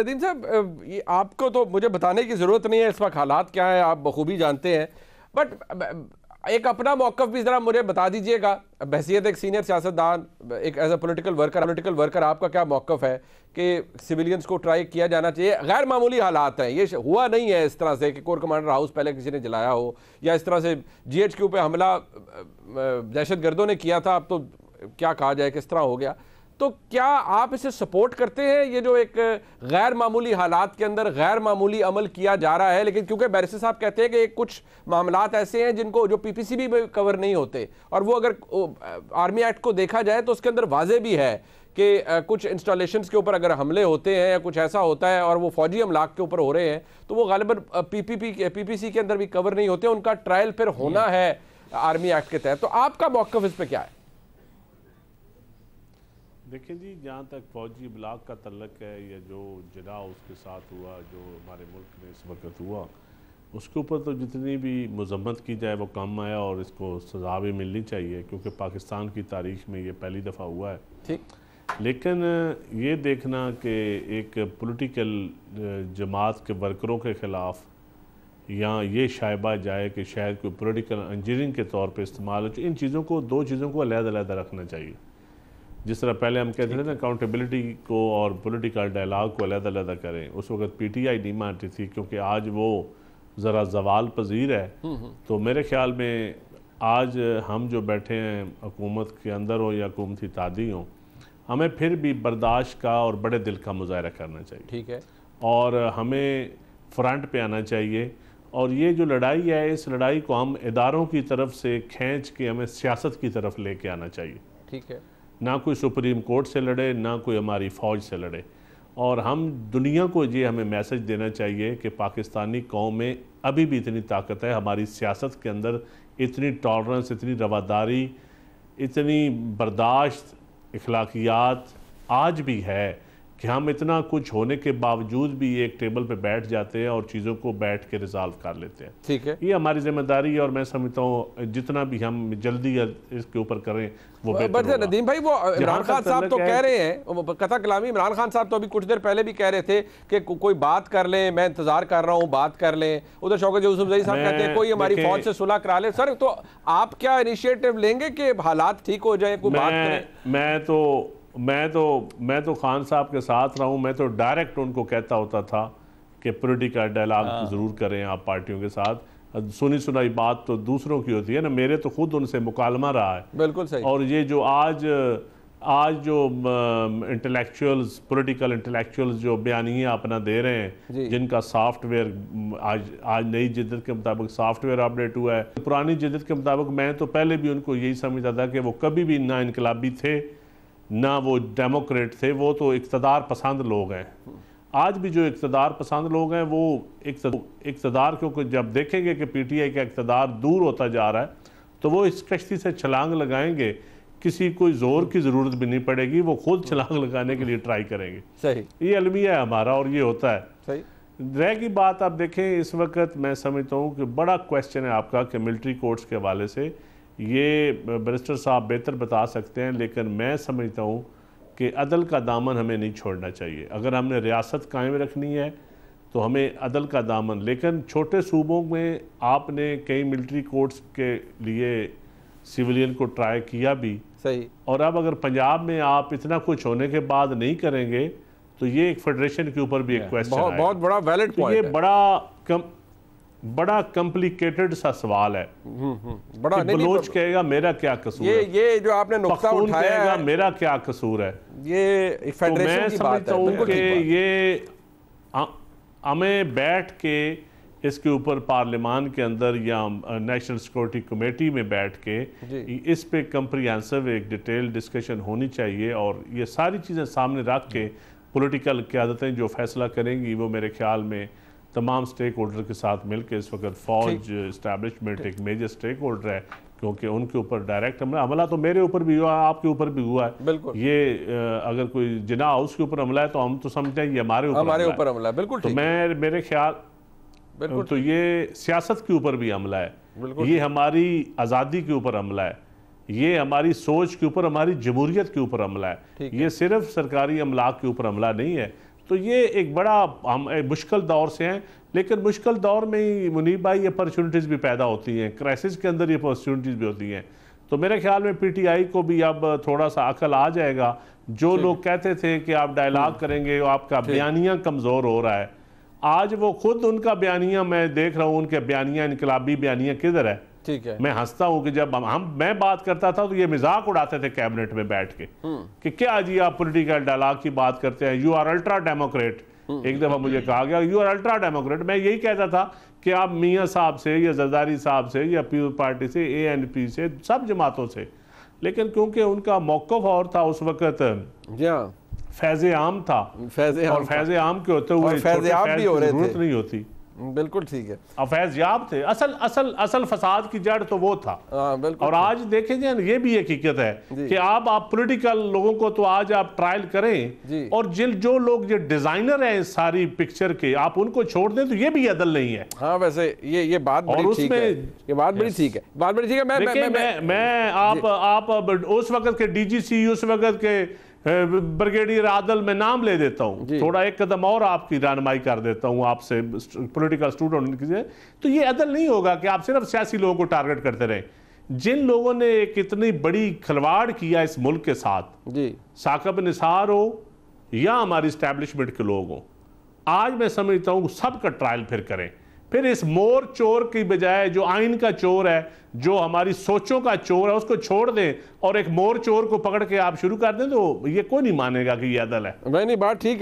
नदीम साहब आपको तो मुझे बताने की ज़रूरत नहीं है इस वक्त हालात क्या हैं आप बखूबी जानते हैं बट एक अपना मौक़ भी ज़रा मुझे बता दीजिएगा बहसीत एक सीनियर सियासतदान एक as a political worker political worker आपका क्या मौक़ है कि सिविलियंस को ट्राई किया जाना चाहिए गैर मामूली हालात हैं ये हुआ नहीं है इस तरह से कि कोर कमांडर हाउस पहले किसी ने जलाया हो या इस तरह से जी एच क्यू पर हमला दहशत गर्दों ने किया था अब तो क्या कहा जाए किस तरह हो गया तो क्या आप इसे सपोर्ट करते हैं ये जो एक गैर मामूली हालात के अंदर गैर मामूली अमल किया जा रहा है लेकिन क्योंकि बैरिस साहब कहते हैं कि कुछ मामला ऐसे हैं जिनको जो पीपीसीबी में कवर नहीं होते और वो अगर आर्मी एक्ट को देखा जाए तो उसके अंदर वाजे भी है कि कुछ इंस्टॉलेशन के ऊपर अगर हमले होते हैं या कुछ ऐसा होता है और वो फौजी अमलाक के ऊपर हो रहे हैं तो वो पी पीपीपी पीपीसी के अंदर भी कवर नहीं होते उनका ट्रायल फिर होना है आर्मी एक्ट के तहत तो आपका मौकफ इस पर क्या है देखिए जी जहाँ तक फौजी ब्लाक का तलक है या जो जरा उसके साथ हुआ जो हमारे मुल्क में इस वक्त हुआ उसके ऊपर तो जितनी भी मजम्मत की जाए वो कम आया और इसको सजा भी मिलनी चाहिए क्योंकि पाकिस्तान की तारीख में ये पहली दफ़ा हुआ है ठीक लेकिन ये देखना कि एक पॉलिटिकल जमात के वर्करों के ख़िलाफ़ या ये शायबा जाए कि शायद कोई पोलिटिकल इंजीनियरिंग के तौर पर इस्तेमाल हो तो इन चीज़ों को दो चीज़ों को अलहदा अलहदा रखना चाहिए जिस तरह पहले हम कहते थे ना अकाउंटेबिलिटी को और पोलिटिकल डायलाग को अलग अलग करें उस वक्त पी टी आई नहीं मानती थी क्योंकि आज वो ज़रा जवाल पजीर है हम्म, हम्म। तो मेरे ख्याल में आज हम जो बैठे हैं हकूमत के अंदर हो या हकूमती तादी हों हमें फिर भी बर्दाश्त का और बड़े दिल का मुजाहरा करना चाहिए ठीक है और हमें फ्रंट पर आना चाहिए और ये जो लड़ाई है इस लड़ाई को हम इदारों की तरफ से खींच के हमें सियासत की तरफ लेके आना चाहिए ठीक है ना कोई सुप्रीम कोर्ट से लड़े ना कोई हमारी फ़ौज से लड़े और हम दुनिया को ये हमें मैसेज देना चाहिए कि पाकिस्तानी कौम में अभी भी इतनी ताकत है हमारी सियासत के अंदर इतनी टॉलरेंस इतनी रवादारी इतनी बर्दाश्त अखलाकियात आज भी है कि हम इतना कुछ होने के बावजूद भी एक टेबल पे बैठ जाते हैं और चीज़ों को बैठ के रिजॉल्व कर लेते हैं ठीक है ये हमारी जिम्मेदारी है और मैं समझता हूँ जितना भी हम जल्दी इसके ऊपर करें वो बेहतर नदीम भाई वो इमरान खान साहब तो कह रहे हैं कथा कलामी इमरान खान साहब तो अभी कुछ देर पहले भी कह रहे थे कि को, कोई बात कर लें मैं इंतजार कर रहा हूँ बात कर लें उधर शौकत यूसुफ जई साहब कहते हैं कोई हमारी फौज से सुलह करा ले सर तो आप क्या इनिशिएटिव लेंगे कि हालात ठीक हो जाए कोई बात करें मैं तो मैं तो मैं तो खान साहब के साथ रहा हूँ मैं तो डायरेक्ट उनको कहता होता था कि पोलिटिकल डायलाग ज़रूर करें आप पार्टियों के साथ सुनी सुनाई बात तो दूसरों की होती है ना मेरे तो खुद उनसे मुकालमा रहा है बिल्कुल सही और ये जो आज आज जो इंटेलेक्चुअल्स पॉलिटिकल इंटेलेक्चुअल्स जो बयानिया अपना दे रहे हैं जिनका सॉफ्टवेयर आज आज नई जिदत के मुताबिक सॉफ्टवेयर अपडेट हुआ है पुरानी जिदत के मुताबिक मैं तो पहले भी उनको यही समझता था कि वो कभी भी ना इनकलाबी थे ना वो डेमोक्रेट थे वो तो इकतदार पसंद लोग हैं आज भी जो इकतदार पसंद लोग हैं वो इकतदार क्योंकि जब देखेंगे कि पी टी आई का इकतदार दूर होता जा रहा है तो वो इस कश्ती से छलांग लगाएंगे किसी कोई ज़ोर की ज़रूरत भी नहीं पड़ेगी वो खुद छलांग लगाने के लिए ट्राई करेंगे सही ये अलमिया है हमारा और ये होता है सही रह की बात आप देखें इस वक्त मैं समझता हूँ कि बड़ा क्वेश्चन है आपका कि मिलिट्री कोर्ट्स के हवाले से ये मिनिस्टर साहब बेहतर बता सकते हैं लेकिन मैं समझता हूँ कि अदल का दामन हमें नहीं छोड़ना चाहिए अगर हमने रियासत कायम रखनी है तो हमें अदल का दामन लेकिन छोटे सूबों में आपने कई मिलिट्री कोर्ट्स के लिए सिविलियन को ट्राई किया भी सही और अब अगर पंजाब में आप इतना कुछ होने के बाद नहीं करेंगे तो ये एक फेडरेशन के ऊपर भी एक क्वेश्चन बहुत, बहुत बड़ा वैलिड तो ये बड़ा कम बड़ा कॉम्प्लिकेटेड सा सवाल है हम्म, हम्म, बड़ा कि बलोच नहीं, कहेगा मेरा क्या कसूर ये है? ये जो आपने नुक्ता उठाया है, मेरा क्या कसूर है ये फेडरेशन तो मैं समझता हूँ कि ये हमें बैठ के इसके ऊपर पार्लियामान के अंदर या नेशनल सिक्योरिटी कमेटी में बैठ के इस पे कंप्रिहेंसिव एक डिटेल डिस्कशन होनी चाहिए और ये सारी चीज़ें सामने रख के पॉलिटिकल क्यादतें जो फैसला करेंगी वो मेरे ख्याल में तमाम स्टेक होल्डर के साथ मिलकर इस वक्त फौज इस्टेब्लिशमेंट एक मेजर स्टेक होल्डर है क्योंकि उनके ऊपर डायरेक्ट हमला हमला तो मेरे ऊपर भी हुआ आपके ऊपर भी हुआ है बिल्कुल ये अगर कोई जिना हाउस के ऊपर हमला है तो हम तो समझते हैं ये हमारे ऊपर हमारे ऊपर हमला बिल्कुल तो मैं मेरे ख्याल बिल्कुल तो ये सियासत के ऊपर भी हमला है ये हमारी आज़ादी के ऊपर हमला है ये हमारी सोच के ऊपर हमारी जमहूरियत के ऊपर हमला है ये सिर्फ सरकारी अमला के ऊपर हमला नहीं है तो ये एक बड़ा हम मुश्किल दौर से हैं लेकिन मुश्किल दौर में ही मुनीब भाई अपॉर्चुनिटीज़ भी पैदा होती हैं क्राइसिस के अंदर ये अपॉर्चुनिटीज़ भी होती हैं तो मेरे ख्याल में पीटीआई को भी अब थोड़ा सा अकल आ जाएगा जो लोग कहते थे कि आप डायलाग हम्म। करेंगे आपका बयानिया कमज़ोर हो रहा है आज वो खुद उनका बयानिया मैं देख रहा हूँ उनके बयानिया इनकलाबी बयानिया किधर है ठीक है मैं हंसता हूं कि जब हम मैं बात करता था तो ये मजाक उड़ाते थे कैबिनेट में बैठ के हम्म। कि क्या जी आप पोलिटिकल डायलॉग की बात करते हैं यू आर अल्ट्रा डेमोक्रेट एक दफ़ा मुझे कहा गया यू आर अल्ट्रा डेमोक्रेट मैं यही कहता था कि आप मियाँ साहब से या जरदारी साहब से या पीपल पार्टी से ए एन पी से सब जमातों से लेकिन क्योंकि उनका मौकफ और था उस वक्त फैज़ आम था फैज़ और फैज़ आम के होते हुए थे नहीं होती बिल्कुल ठीक है अफैजयाब थे असल असल असल फसाद की जड़ तो वो था आ, हाँ, और आज देखें ये भी हकीकत है कि आप आप पॉलिटिकल लोगों को तो आज आप ट्रायल करें और जिन जो लोग ये डिजाइनर हैं सारी पिक्चर के आप उनको छोड़ दें तो ये भी अदल नहीं है हाँ वैसे ये ये बात और उसमें ये बात बड़ी ठीक है बात बड़ी ठीक है मैं आप उस वक्त के डी उस वक्त के ब्रिगेडियर आदल में नाम ले देता हूँ थोड़ा एक कदम और आपकी रहनमाई कर देता हूँ आपसे पॉलिटिकल स्टूडेंट की तो ये अदल नहीं होगा कि आप सिर्फ सियासी लोगों को टारगेट करते रहें जिन लोगों ने एक इतनी बड़ी खिलवाड़ किया इस मुल्क के साथ साकब निसार हो या हमारी स्टैब्लिशमेंट के लोग हों आज मैं समझता हूँ सबका ट्रायल फिर करें फिर इस मोर चोर की बजाय जो आइन का चोर है जो हमारी सोचों का चोर है उसको छोड़ दें और एक मोर चोर को पकड़ के आप शुरू कर दें तो ये कोई नहीं मानेगा कि यह अदल है नहीं बात ठीक है